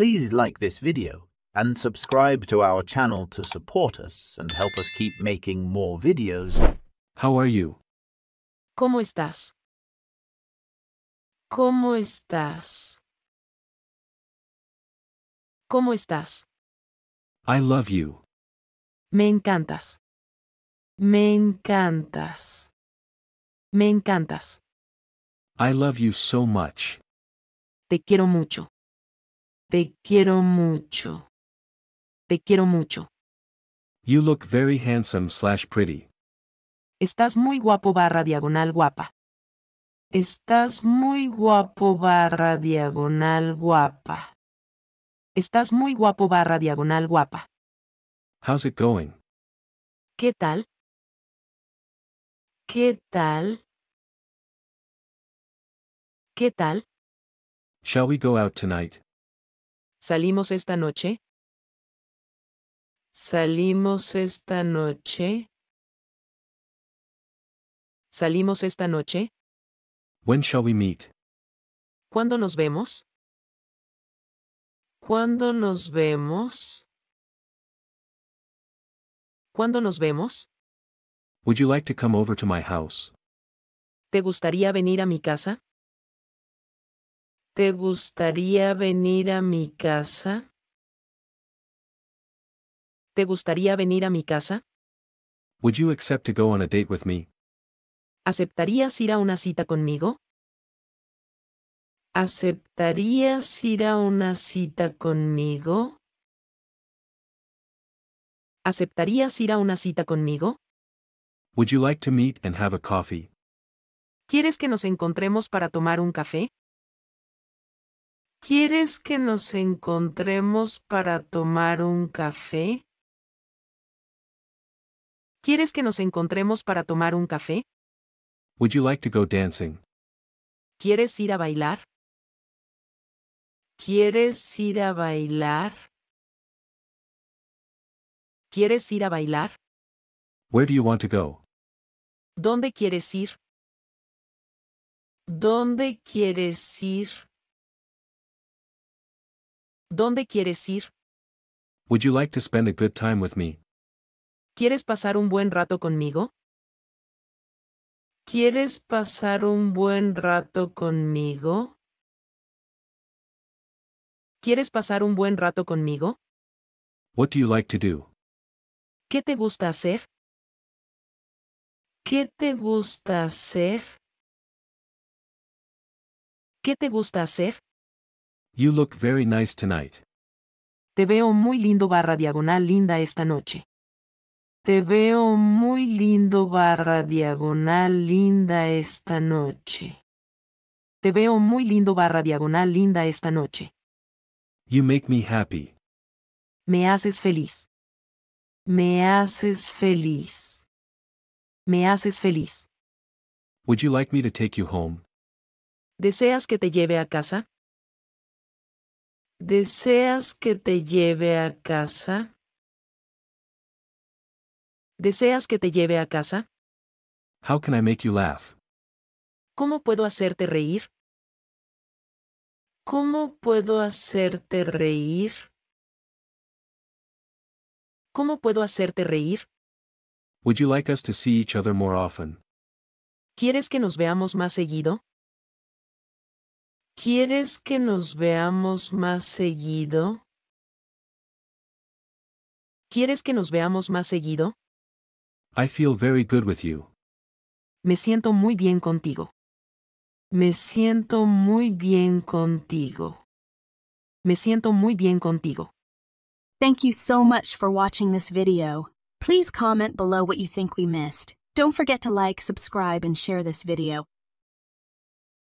Please like this video and subscribe to our channel to support us and help us keep making more videos. How are you? ¿Cómo estás? ¿Cómo estás? ¿Cómo estás? I love you. Me encantas. Me encantas. Me encantas. I love you so much. Te quiero mucho. Te quiero mucho. Te quiero mucho. You look very handsome slash pretty. Estás muy guapo barra diagonal guapa. Estás muy guapo barra diagonal guapa. Estás muy guapo barra diagonal guapa. How's it going? ¿Qué tal? ¿Qué tal? ¿Qué tal? Shall we go out tonight? ¿Salimos esta noche? ¿Salimos esta noche? ¿Salimos esta noche? When shall we meet? ¿Cuándo nos vemos? ¿Cuándo nos vemos? ¿Cuándo nos vemos? Would you like to come over to my house? ¿Te gustaría venir a mi casa? ¿Te gustaría venir a mi casa? ¿Te gustaría venir a mi casa? a date ¿Aceptarías ir a una cita conmigo? ¿Aceptarías ir a una cita conmigo? ¿Aceptarías ir a una cita conmigo? Would ¿Quieres que nos encontremos para tomar un café? ¿Quieres que nos encontremos para tomar un café? ¿Quieres que nos encontremos para tomar un café? Would you like to go dancing? ¿Quieres ir a bailar? ¿Quieres ir a bailar? ¿Quieres ir a bailar? Where do you want to go? ¿Dónde quieres ir? ¿Dónde quieres ir? ¿Dónde quieres ir? ¿Quieres pasar un buen rato conmigo? ¿Quieres pasar un buen rato conmigo? ¿Quieres pasar un buen rato conmigo? ¿Qué te gusta hacer? ¿Qué te gusta hacer? ¿Qué te gusta hacer? You look very nice tonight. Te veo muy lindo barra diagonal linda esta noche. Te veo muy lindo barra diagonal linda esta noche. Te veo muy lindo barra diagonal linda esta noche. You make me happy. Me haces feliz. Me haces feliz. Me haces feliz. Would you like me to take you home? ¿Deseas que te lleve a casa? ¿Deseas que te lleve a casa? ¿Deseas que te lleve a casa? How can I make you laugh? ¿Cómo puedo hacerte reír? ¿Cómo puedo hacerte reír? ¿Cómo puedo hacerte reír? Would you like us to see each other more often? ¿Quieres que nos veamos más seguido? ¿Quieres que nos veamos más seguido? ¿Quieres que nos veamos más seguido? I feel very good with you. Me siento muy bien contigo. Me siento muy bien contigo. Me siento muy bien contigo. Thank you so much for watching this video. Please comment below what you think we missed. Don't forget to like, subscribe, and share this video.